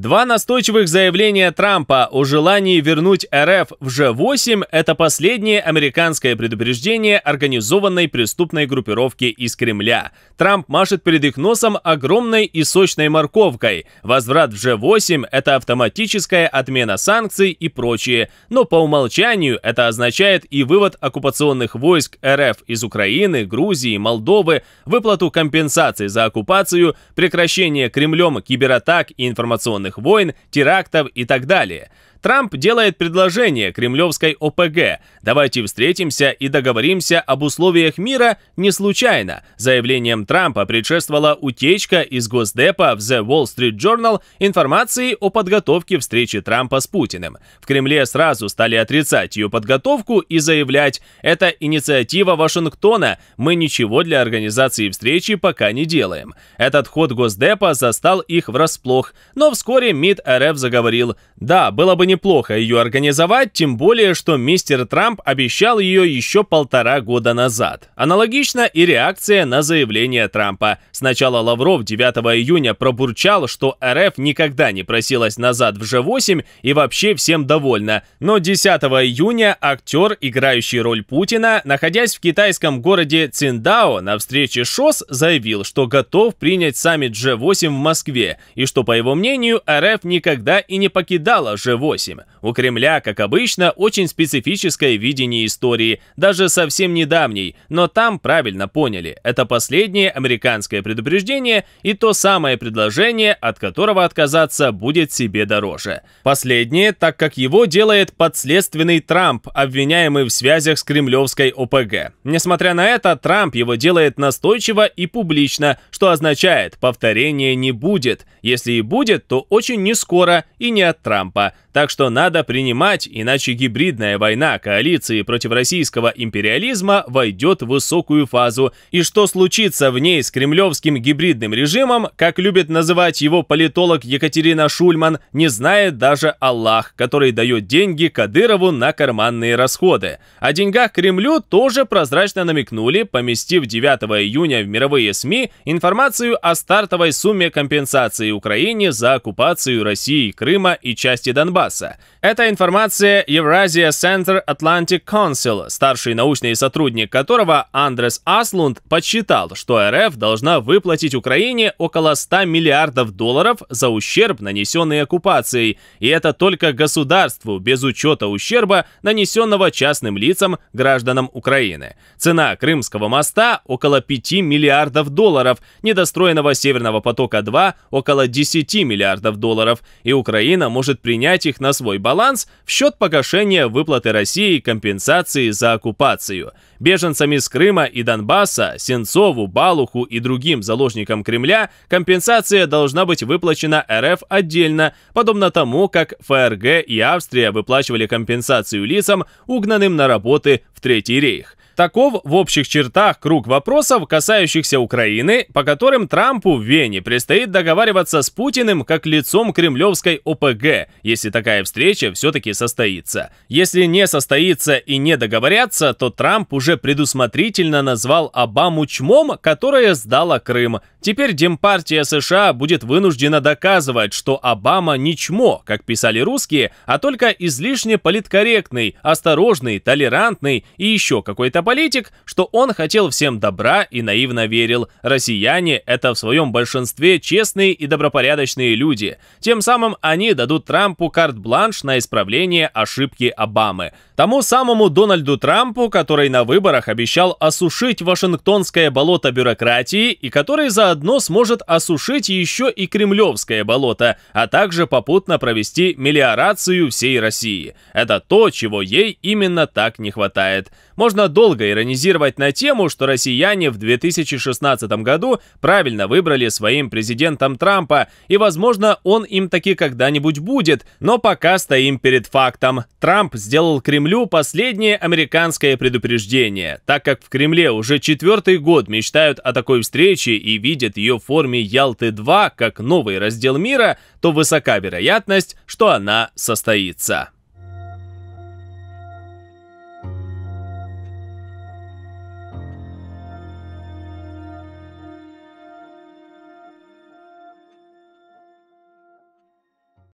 Два настойчивых заявления Трампа о желании вернуть РФ в Ж8 – это последнее американское предупреждение организованной преступной группировки из Кремля. Трамп машет перед их носом огромной и сочной морковкой. Возврат в Ж8 – это автоматическая отмена санкций и прочее. Но по умолчанию это означает и вывод оккупационных войск РФ из Украины, Грузии, Молдовы, выплату компенсаций за оккупацию, прекращение Кремлем кибератак и информационных вооруженных войн, терактов и так далее – Трамп делает предложение кремлевской ОПГ. Давайте встретимся и договоримся об условиях мира не случайно. Заявлением Трампа предшествовала утечка из Госдепа в The Wall Street Journal информации о подготовке встречи Трампа с Путиным. В Кремле сразу стали отрицать ее подготовку и заявлять, это инициатива Вашингтона, мы ничего для организации встречи пока не делаем. Этот ход Госдепа застал их врасплох, но вскоре МИД РФ заговорил, да, было бы неплохо ее организовать, тем более, что мистер Трамп обещал ее еще полтора года назад. Аналогично и реакция на заявление Трампа. Сначала Лавров 9 июня пробурчал, что РФ никогда не просилась назад в G8 и вообще всем довольна. Но 10 июня актер, играющий роль Путина, находясь в китайском городе Циндао на встрече ШОС, заявил, что готов принять саммит G8 в Москве и что, по его мнению, РФ никогда и не покидала G8. 8. У Кремля, как обычно, очень специфическое видение истории, даже совсем недавней, но там правильно поняли, это последнее американское предупреждение и то самое предложение, от которого отказаться будет себе дороже. Последнее, так как его делает подследственный Трамп, обвиняемый в связях с кремлевской ОПГ. Несмотря на это, Трамп его делает настойчиво и публично, что означает, повторения не будет. Если и будет, то очень нескоро и не от Трампа. Так что надо принимать, иначе гибридная война коалиции против российского империализма войдет в высокую фазу. И что случится в ней с кремлевским гибридным режимом, как любит называть его политолог Екатерина Шульман, не знает даже Аллах, который дает деньги Кадырову на карманные расходы. О деньгах Кремлю тоже прозрачно намекнули, поместив 9 июня в мировые СМИ информацию о стартовой сумме компенсации Украине за оккупацию России, Крыма и части Донбасса. Донбасса. Это информация Евразия Центр Atlantic Консил старший научный сотрудник которого Андрес Аслунд подсчитал, что РФ должна выплатить Украине около 100 миллиардов долларов за ущерб, нанесенный оккупацией, и это только государству, без учета ущерба, нанесенного частным лицам, гражданам Украины. Цена Крымского моста около 5 миллиардов долларов, недостроенного Северного потока-2 около 10 миллиардов долларов, и Украина может принять их на свой баланс в счет погашения выплаты России компенсации за оккупацию. Беженцам из Крыма и Донбасса, Сенцову, Балуху и другим заложникам Кремля компенсация должна быть выплачена РФ отдельно, подобно тому, как ФРГ и Австрия выплачивали компенсацию лицам, угнанным на работы в Третий рейх. Таков в общих чертах круг вопросов, касающихся Украины, по которым Трампу в Вене предстоит договариваться с Путиным как лицом кремлевской ОПГ, если такая встреча все-таки состоится. Если не состоится и не договорятся, то Трамп уже предусмотрительно назвал Обаму чмом, которая сдала Крым. Теперь Демпартия США будет вынуждена доказывать, что Обама не чмо, как писали русские, а только излишне политкорректный, осторожный, толерантный и еще какой-то политик, что он хотел всем добра и наивно верил, россияне – это в своем большинстве честные и добропорядочные люди. Тем самым они дадут Трампу карт-бланш на исправление ошибки Обамы. Тому самому Дональду Трампу, который на выборах обещал осушить вашингтонское болото бюрократии и который заодно сможет осушить еще и кремлевское болото, а также попутно провести мелиорацию всей России. Это то, чего ей именно так не хватает. Можно долго долго иронизировать на тему, что россияне в 2016 году правильно выбрали своим президентом Трампа, и, возможно, он им таки когда-нибудь будет, но пока стоим перед фактом. Трамп сделал Кремлю последнее американское предупреждение, так как в Кремле уже четвертый год мечтают о такой встрече и видят ее в форме Ялты-2 как новый раздел мира, то высока вероятность, что она состоится.